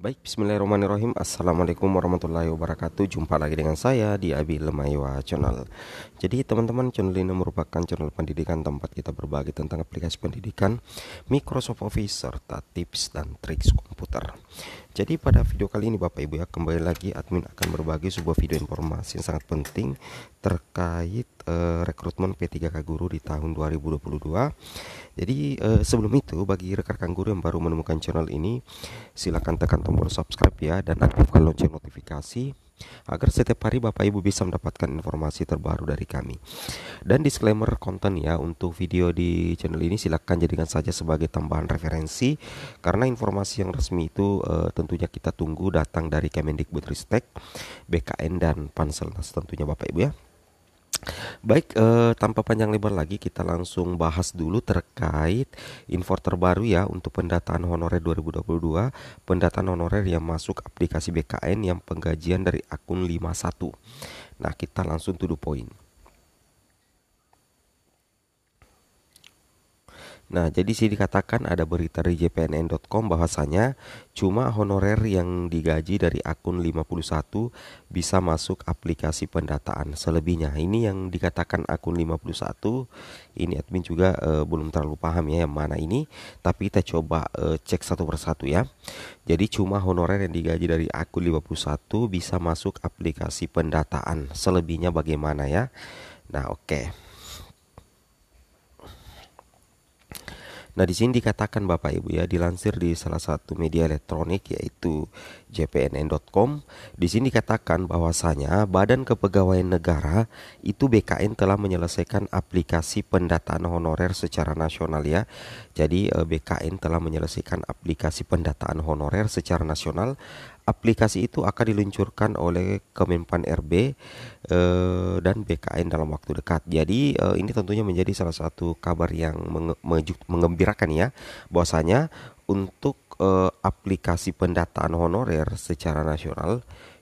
Baik, bismillahirrahmanirrahim. Assalamualaikum warahmatullahi wabarakatuh. Jumpa lagi dengan saya di Abi Lemaiwa Channel. Jadi, teman-teman, channel ini merupakan channel pendidikan tempat kita berbagi tentang aplikasi pendidikan, Microsoft Office, serta tips dan triks komputer. Jadi, pada video kali ini, Bapak Ibu ya, kembali lagi admin akan berbagi sebuah video informasi yang sangat penting terkait uh, rekrutmen P3K Guru di tahun 2022. Jadi uh, sebelum itu bagi rekan-rekan guru yang baru menemukan channel ini silahkan tekan tombol subscribe ya dan aktifkan lonceng notifikasi agar setiap hari Bapak Ibu bisa mendapatkan informasi terbaru dari kami. Dan disclaimer konten ya untuk video di channel ini silahkan jadikan saja sebagai tambahan referensi karena informasi yang resmi itu e, tentunya kita tunggu datang dari Kemendikbudristek, BKN dan Panselnas tentunya Bapak Ibu ya. Baik, eh, tanpa panjang lebar lagi kita langsung bahas dulu terkait info terbaru ya untuk pendataan honorer 2022, pendataan honorer yang masuk aplikasi BKN yang penggajian dari akun 51. Nah, kita langsung to poin Nah, jadi sih dikatakan ada berita dari jpnn.com bahwasanya cuma honorer yang digaji dari akun 51 bisa masuk aplikasi pendataan. Selebihnya ini yang dikatakan akun 51 ini admin juga e, belum terlalu paham ya yang mana ini, tapi kita coba e, cek satu persatu ya. Jadi cuma honorer yang digaji dari akun 51 bisa masuk aplikasi pendataan. Selebihnya bagaimana ya? Nah, oke. Okay. Nah, di sini dikatakan Bapak Ibu ya, dilansir di salah satu media elektronik yaitu jpnn.com, di sini dikatakan bahwasanya Badan Kepegawaian Negara itu BKN telah menyelesaikan aplikasi pendataan honorer secara nasional ya jadi eh, BKN telah menyelesaikan aplikasi pendataan honorer secara nasional. Aplikasi itu akan diluncurkan oleh Kemenpan RB eh, dan BKN dalam waktu dekat. Jadi eh, ini tentunya menjadi salah satu kabar yang mengembirakan ya, bahwasanya untuk eh, aplikasi pendataan honorer secara nasional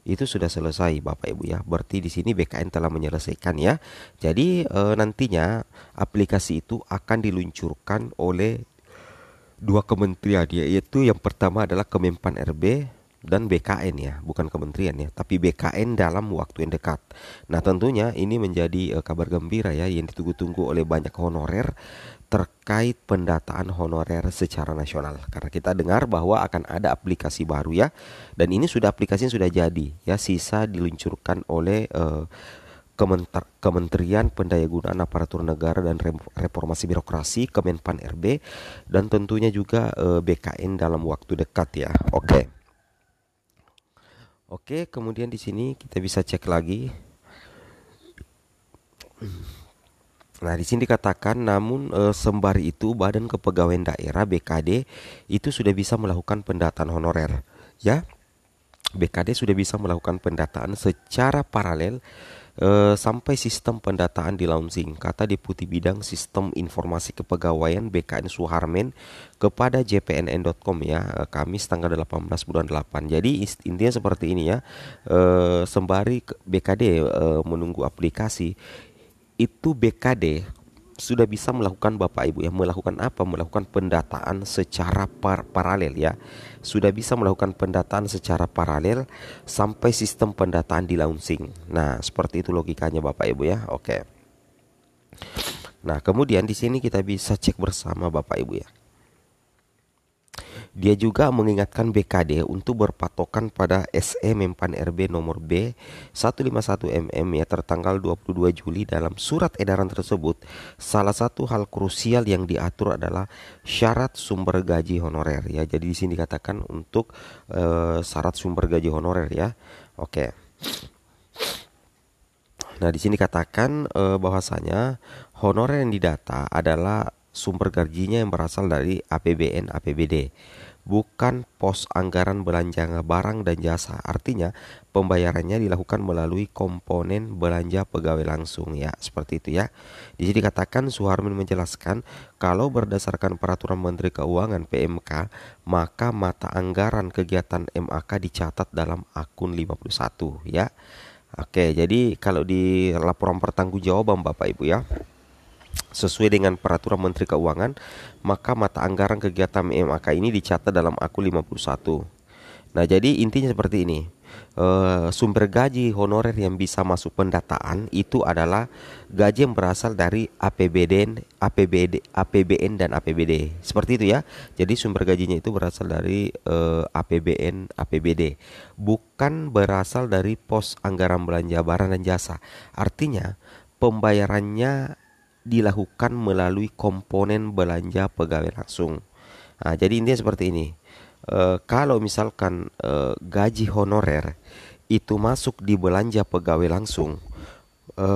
itu sudah selesai Bapak Ibu ya. Berarti di sini BKN telah menyelesaikan ya. Jadi e, nantinya aplikasi itu akan diluncurkan oleh dua kementerian yaitu yang pertama adalah Kemenpan RB dan BKN ya, bukan kementerian ya, tapi BKN dalam waktu yang dekat. Nah, tentunya ini menjadi uh, kabar gembira ya yang ditunggu-tunggu oleh banyak honorer terkait pendataan honorer secara nasional karena kita dengar bahwa akan ada aplikasi baru ya dan ini sudah aplikasinya sudah jadi ya sisa diluncurkan oleh uh, Kementerian Pendayagunaan Aparatur Negara dan Reformasi Birokrasi Kemenpan RB dan tentunya juga eh, BKN dalam waktu dekat ya. Oke. Okay. Oke, kemudian di sini kita bisa cek lagi. Nah, di sini dikatakan namun e, sembari itu Badan Kepegawaian Daerah BKD itu sudah bisa melakukan pendataan honorer, ya. BKD sudah bisa melakukan pendataan secara paralel eh, sampai sistem pendataan di launching, kata Deputi Bidang Sistem Informasi Kepegawaian BKN Suharmen kepada jpnn.com ya, eh, Kamis tanggal 18 bulan 8. Jadi intinya seperti ini ya, eh, sembari BKD eh, menunggu aplikasi, itu BKD sudah bisa melakukan Bapak Ibu ya melakukan apa melakukan pendataan secara par paralel ya sudah bisa melakukan pendataan secara paralel sampai sistem pendataan di launching nah seperti itu logikanya Bapak Ibu ya oke nah kemudian di sini kita bisa cek bersama Bapak Ibu ya dia juga mengingatkan BKD untuk berpatokan pada SE Mempan RB nomor B 151MM ya tertanggal 22 Juli dalam surat edaran tersebut. Salah satu hal krusial yang diatur adalah syarat sumber gaji honorer ya. Jadi di sini dikatakan untuk e, syarat sumber gaji honorer ya. Oke. Nah, di sini katakan e, bahwasanya honorer yang didata adalah sumber gajinya yang berasal dari APBN APBD bukan pos anggaran belanja barang dan jasa. Artinya, pembayarannya dilakukan melalui komponen belanja pegawai langsung ya, seperti itu ya. Jadi dikatakan Suharmin menjelaskan kalau berdasarkan peraturan Menteri Keuangan PMK, maka mata anggaran kegiatan MAK dicatat dalam akun 51 ya. Oke, jadi kalau di laporan pertanggungjawaban Bapak Ibu ya. Sesuai dengan peraturan Menteri Keuangan, maka mata anggaran kegiatan mmak ini dicatat dalam Aku 51. Nah, jadi intinya seperti ini. E, sumber gaji honorer yang bisa masuk pendataan itu adalah gaji yang berasal dari APBD, APBD, APBN dan APBD. Seperti itu ya. Jadi sumber gajinya itu berasal dari e, eh, APBN, APBD, bukan berasal dari pos anggaran belanja barang dan jasa. Artinya pembayarannya dilakukan melalui komponen belanja pegawai langsung. Nah, jadi intinya seperti ini. E, kalau misalkan e, gaji honorer itu masuk di belanja pegawai langsung, e,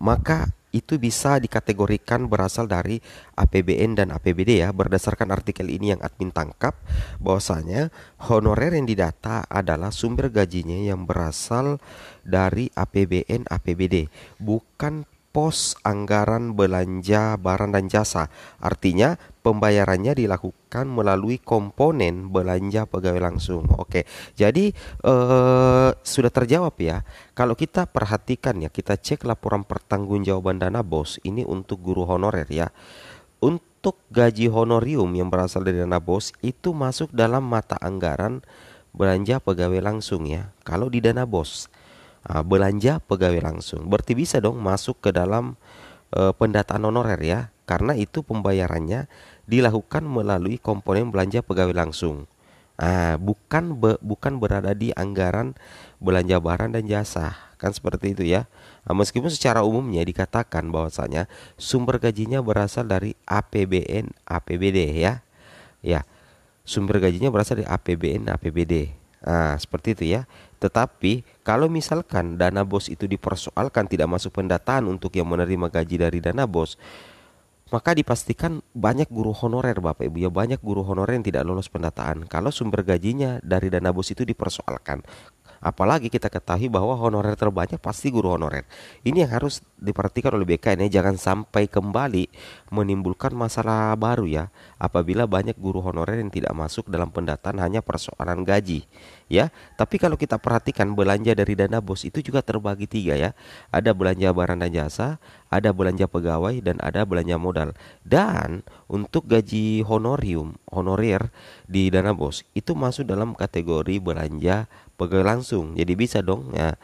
maka itu bisa dikategorikan berasal dari APBN dan APBD ya berdasarkan artikel ini yang admin tangkap bahwasanya honorer yang didata adalah sumber gajinya yang berasal dari APBN APBD bukan pos anggaran belanja barang dan jasa. Artinya pembayarannya dilakukan melalui komponen belanja pegawai langsung. Oke. Jadi eh, sudah terjawab ya. Kalau kita perhatikan ya, kita cek laporan pertanggungjawaban dana BOS ini untuk guru honorer ya. Untuk gaji honorium yang berasal dari dana BOS itu masuk dalam mata anggaran belanja pegawai langsung ya. Kalau di dana BOS uh, belanja pegawai langsung. Berarti bisa dong masuk ke dalam uh, pendataan honorer ya, karena itu pembayarannya dilakukan melalui komponen belanja pegawai langsung. Ah, bukan be, bukan berada di anggaran belanja barang dan jasa, kan seperti itu ya. Nah, meskipun secara umumnya dikatakan bahwasanya sumber gajinya berasal dari APBN, APBD ya. Ya. Sumber gajinya berasal dari APBN, APBD. Nah, seperti itu ya. Tetapi kalau misalkan dana bos itu dipersoalkan tidak masuk pendataan untuk yang menerima gaji dari dana bos, maka dipastikan banyak guru honorer Bapak Ibu ya banyak guru honorer yang tidak lolos pendataan kalau sumber gajinya dari dana bos itu dipersoalkan Apalagi kita ketahui bahwa honorer terbanyak pasti guru honorer. Ini yang harus diperhatikan oleh BKN ya, jangan sampai kembali menimbulkan masalah baru ya apabila banyak guru honorer yang tidak masuk dalam pendataan hanya persoalan gaji ya. Tapi kalau kita perhatikan belanja dari dana bos itu juga terbagi tiga ya. Ada belanja barang dan jasa, ada belanja pegawai dan ada belanja modal. Dan untuk gaji honorium, honorer di dana bos itu masuk dalam kategori belanja pegawai langsung. Jadi bisa dong ya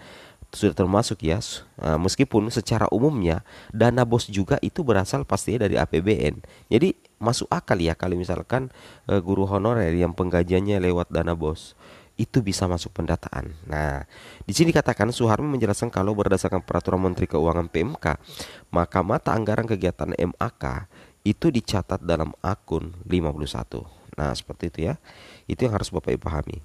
sudah termasuk ya e, meskipun secara umumnya dana bos juga itu berasal pasti dari APBN. Jadi masuk akal ya kalau misalkan e, guru honorer yang penggajiannya lewat dana bos itu bisa masuk pendataan. Nah, di sini katakan Suharmi menjelaskan kalau berdasarkan peraturan Menteri Keuangan PMK, maka mata anggaran kegiatan MAK itu dicatat dalam akun 51. Nah, seperti itu ya. Itu yang harus Bapak Ibu pahami.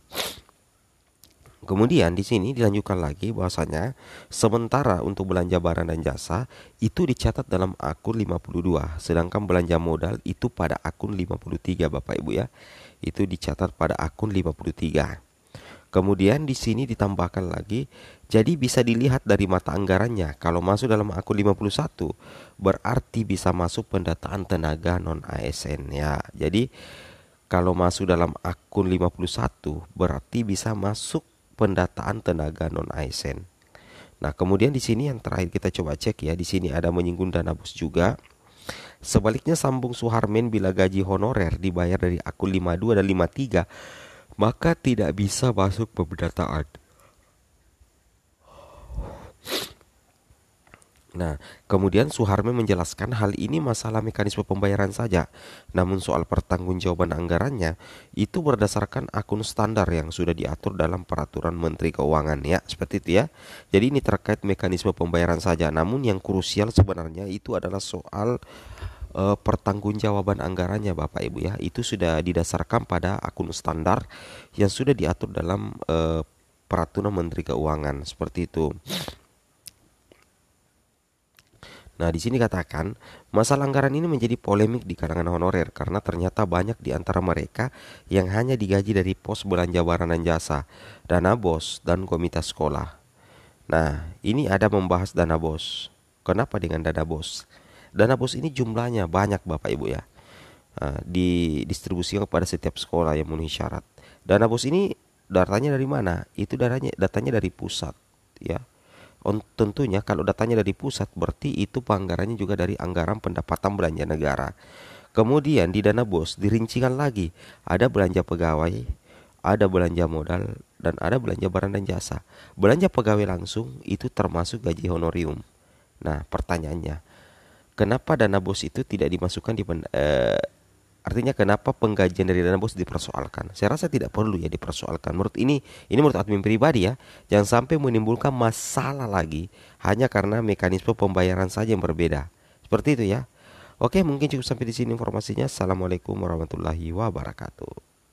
Kemudian di sini dilanjutkan lagi bahwasanya sementara untuk belanja barang dan jasa itu dicatat dalam akun 52, sedangkan belanja modal itu pada akun 53 Bapak Ibu ya. Itu dicatat pada akun 53. Kemudian di sini ditambahkan lagi, jadi bisa dilihat dari mata anggarannya. Kalau masuk dalam akun 51, berarti bisa masuk pendataan tenaga non ASN ya. Jadi kalau masuk dalam akun 51 berarti bisa masuk pendataan tenaga non ASN. Nah, kemudian di sini yang terakhir kita coba cek ya, di sini ada menyinggung dana bos juga. Sebaliknya sambung Suharmen bila gaji honorer dibayar dari akun 52 dan 53, maka tidak bisa masuk pemdataan. Nah, kemudian Suharmi menjelaskan hal ini masalah mekanisme pembayaran saja, namun soal pertanggungjawaban anggarannya itu berdasarkan akun standar yang sudah diatur dalam peraturan Menteri Keuangan ya, seperti itu ya. Jadi ini terkait mekanisme pembayaran saja, namun yang krusial sebenarnya itu adalah soal e, pertanggungjawaban anggarannya Bapak Ibu ya. Itu sudah didasarkan pada akun standar yang sudah diatur dalam e, peraturan Menteri Keuangan seperti itu. Nah, di sini katakan, masa anggaran ini menjadi polemik di kalangan honorer karena ternyata banyak di antara mereka yang hanya digaji dari pos belanja barang dan jasa, dana bos, dan komite sekolah. Nah, ini ada membahas dana bos. Kenapa dengan dana bos? Dana bos ini jumlahnya banyak Bapak Ibu ya. di eh, Didistribusikan kepada setiap sekolah yang memenuhi syarat. Dana bos ini datanya dari mana? Itu datanya datanya dari pusat ya On, tentunya kalau datanya dari pusat berarti itu penganggarannya juga dari anggaran pendapatan belanja negara. Kemudian di dana bos dirincikan lagi ada belanja pegawai, ada belanja modal dan ada belanja barang dan jasa. Belanja pegawai langsung itu termasuk gaji honorium. Nah, pertanyaannya, kenapa dana bos itu tidak dimasukkan di eh, Artinya kenapa penggajian dari dana bos dipersoalkan? Saya rasa tidak perlu ya dipersoalkan. Menurut ini, ini menurut admin pribadi ya, jangan sampai menimbulkan masalah lagi hanya karena mekanisme pembayaran saja yang berbeda. Seperti itu ya. Oke, mungkin cukup sampai di sini informasinya. Assalamualaikum warahmatullahi wabarakatuh.